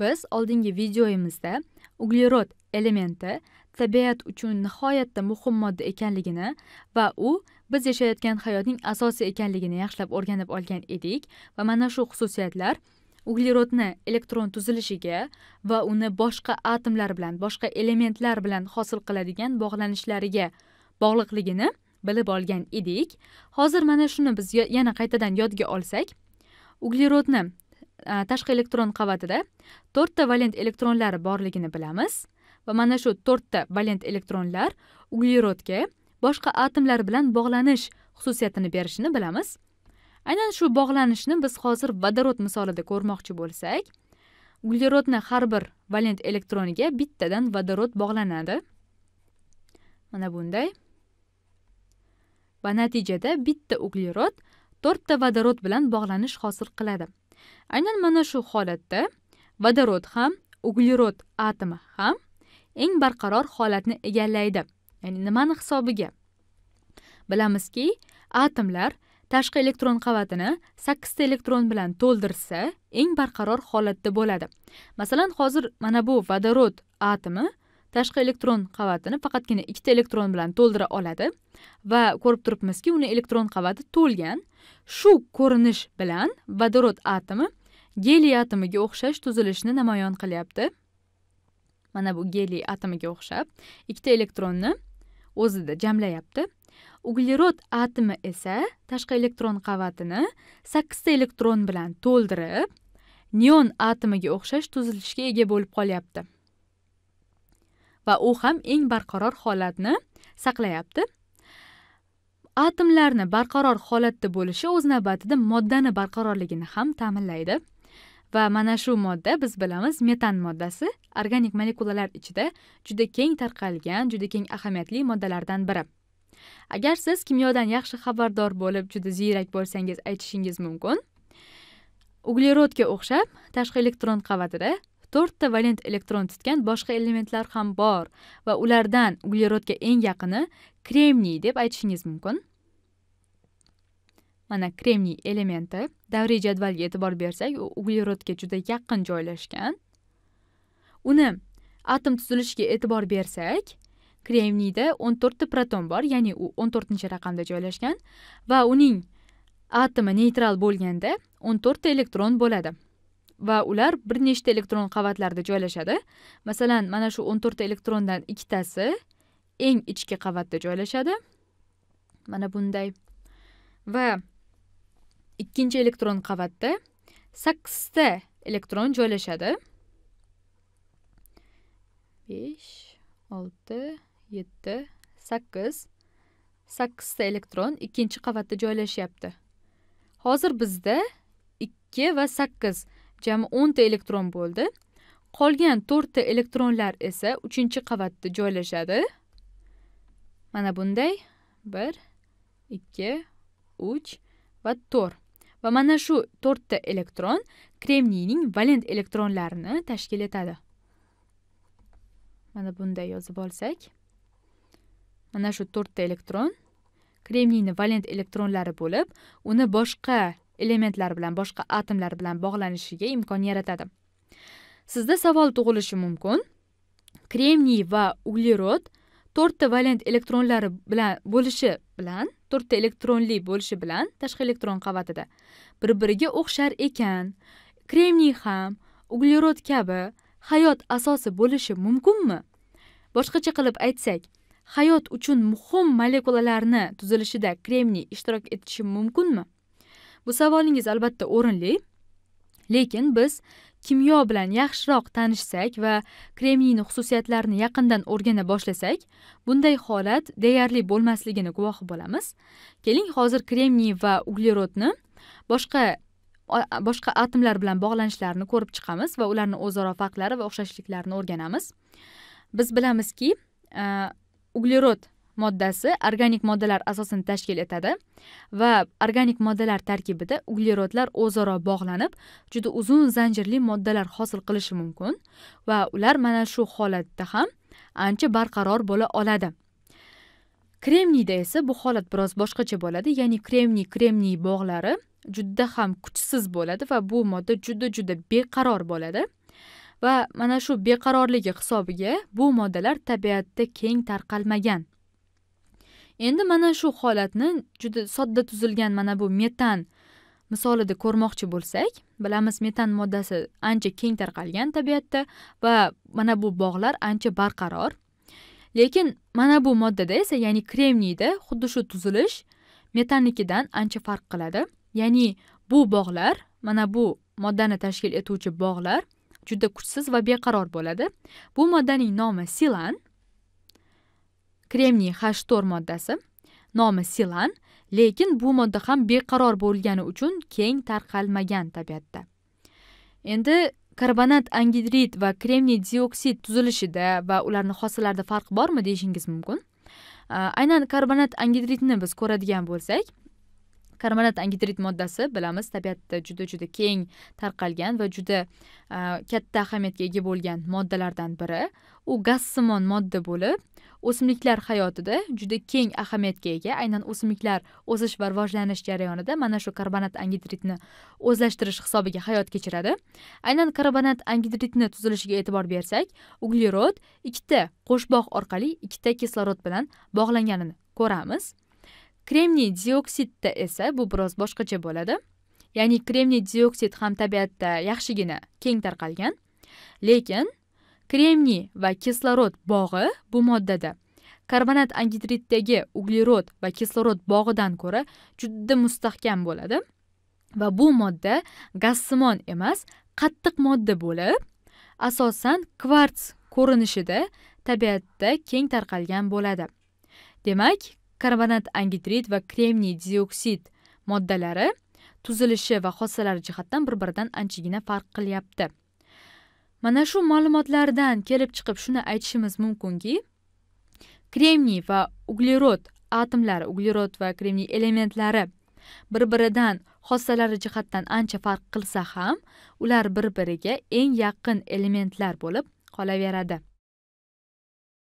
biz oldingi videoyimizda uglerod elementi tabiat uchun nihoyatda muhim modda ekanligini va u biz yashayotgan hayotning asosi ekanligini yaxshilab o'rganib olgan edik va mana shu xususiyatlar uglerodni elektron tuzilishiga va uni boshqa atomlar bilan boshqa elementlar bilan hosil qiladigan bog'lanishlariga bog'liqligini bilib olgan edik hozir mana shuni biz yana qaytadan yodga olsak uglerodni tashqi elektron qavatida to'rtta valent elektronlar borligini bilamiz va mana shu to'rtta valent elektronlar uglerodga boshqa atomlar bilan bog'lanish xususiyatini berishini bilamiz aynan shu bog'lanishni biz hozir vodorod misolida ko'rmoqchi bo'lsak uglerodni har bir valent elektroniga bittadan vodorod bog'lanadi mana bunday va natijada bitta uglerod to'rtta vodorod bilan bog'lanish hosil qiladi aynan mana shu holatda vodorod ham uglerod atomi ham eng barqaror holatni egallaydi ya'ni nimani hisobiga bilamizki atomlar tashqi elektron qavatini sakkizta elektron bilan to'ldirsa eng barqaror holatda bo'ladi masalan hozir mana bu vodorod atomi tashqi elektron qavatini faqatgina ikkita elektron bilan to'ldira oladi va ko'rib turibmizki uni elektron qavati to'lgan shu ko'rinish bilan vodorod atomi geliy atomiga o'xshash tuzilishni namoyon qilyapti mana bu geliy atomiga o'xshab ikkita elektronni o'zida jamlayapti uglerod atomi esa tashqi elektron qavatini sakkizta elektron bilan to'ldirib neon atomiga o'xshash tuzilishga ega bo'lib qolyapti va u ham eng barqaror holatni saqlayapti atomlarni barqaror holatda bo'lishi o'z navbatida moddani barqarorligini ham ta'minlaydi va mana shu modda biz bilamiz metan moddasi organik molekulalar ichida juda keng tarqalgan juda keng ahamiyatli moddalardan biri agar siz kimyodan yaxshi xabardor bo'lib juda ziyrak bo'lsangiz aytishingiz mumkin uglerodga o'xshab tashqi elektron qavatida to'rtta valent elektron tutgan boshqa elementlar ham bor va ulardan uglerodga eng yaqini kremniy deb aytishingiz mumkin mana kremniy elementi davriy jadvalga e'tibor bersak u uglerodga juda yaqin joylashgan uni atom tuzilishiga e'tibor bersak kremniyda o'n to'rtta proton bor ya'ni u o'n to'rtinchi raqamda joylashgan va uning atomi neytral bo'lganda o'n to'rtta elektron bo'ladi va ular bir nechta elektron qavatlarda joylashadi masalan mana shu o'n to'rtta elektrondan ikkitasi eng ichki qavatda joylashadi mana bunday va ikkinchi elektron qavatda sakkizta elektron joylashadi besh olti yetti sakkiz sakkizta elektron ikkinchi qavatda joylashyapti hozir bizda ikki va sakkiz jami o'nta elektron bo'ldi qolgan to'rtta elektronlar esa uchinchi qavatda joylashadi mana bunday bir ikki uch va to'rt va mana shu to'rtta elektron kremniyning valent elektronlarini tashkil etadi mana bunday yozib olsak mana shu to'rtta elektron kremniyni valent elektronlari bo'lib uni boshqa elementlar bilan boshqa atomlar bilan bog'lanishiga imkon yaratadi sizda savol tug'ilishi mumkin kremniy va uglerod to'rtta valent elektronlari bilan bo'lishi bilan to'rtta elektronli bo'lishi bilan tashqi elektron qavatida bir biriga o'xshar ekan kremniy ham uglerod kabi hayot asosi bo'lishi mumkinmi boshqacha qilib aytsak hayot uchun muhim molekulalarni tuzilishida kremniy ishtirok etishi mumkinmi bu savolingiz albatta o'rinli lekin biz kimyo bilan yaxshiroq tanishsak va kremniyni xususiyatlarini yaqindan o'rgana boshlasak bunday holat deyarli bo'lmasligini guvohi bo'lamiz keling hozir kremniy va uglerodni boshqa boshqa atomlar bilan bog'lanishlarini ko'rib chiqamiz va ularni o'zaro farqlari va o'xshashliklarini o'rganamiz biz bilamizki uglerod moddasi organik moddalar asosini tashkil etadi va organik moddalar tarkibida uglerodlar o'zaro bog'lanib juda uzun zanjirli moddalar hosil qilishi mumkin va ular mana shu holatda ham ancha barqaror bo'la oladi kremniyda esa bu holat biroz boshqacha bo'ladi ya'ni kremniy kremniy bog'lari juda ham kuchsiz bo'ladi va bu modda juda juda beqaror bo'ladi va mana shu beqarorligi hisobiga bu moddalar tabiatda keng tarqalmagan endi mana shu holatni juda sodda tuzilgan mana bu metan misolida ko'rmoqchi bo'lsak bilamiz metan moddasi ancha keng tarqalgan tabiatda va mana bu bog'lar ancha barqaror lekin mana bu moddada esa ya'ni kremniyda xuddi shu tuzilish metannikidan ancha farq qiladi ya'ni bu bog'lar mana bu moddani tashkil etuvchi bog'lar juda kuchsiz va beqaror bo'ladi bu moddaning nomi silan kremniy h to'rt moddasi nomi silan lekin bu modda ham beqaror bo'lgani uchun keng tarqalmagan tabiatda endi karbonat angidrid va kremniy dioksid tuzilishida va ularni hosillarida farq bormi deyishingiz mumkin aynan karbonat angidridni biz ko'radigan bo'lsak karbonat angidrid moddasi bilamiz tabiatda juda juda keng tarqalgan va juda katta ahamiyatga ega bo'lgan moddalardan biri u gazsimon modda bo'lib o'simliklar hayotida juda keng ahamiyatga ega aynan o'simliklar o'sish va rivojlanish jarayonida mana shu karbonat angidritni o'zlashtirish hisobiga hayot kechiradi aynan karbonat angidritni tuzilishiga e'tibor bersak uglerod ikkita qo'shboq orqali ikkita kislorod bilan bog'langanini ko'ramiz kremniy dioksidda esa bu biroz boshqacha bo'ladi ya'ni kremniy dioksid ham tabiatda yaxshigina keng tarqalgan lekin kremniy va kislorod bog'i bu moddada karbonat angidriddagi uglerod va kislorod bog'idan ko'ra juda mustahkam bo'ladi va bu modda gazsimon emas qattiq modda bo'lib asosan kvarts ko'rinishida tabiatda keng tarqalgan bo'ladi demak karbonat angidrid va kremniy dioksid moddalari tuzilishi va xossalari jihatdan bir biridan anchagina farq qilyapti mana shu ma'lumotlardan kelib chiqib shuni aytishimiz mumkinki kremniy va uglerod atomlari uglerod va kremniy elementlari bir biridan xossalari jihatdan ancha farq qilsa ham ular bir biriga eng yaqin elementlar bo'lib qolaveradi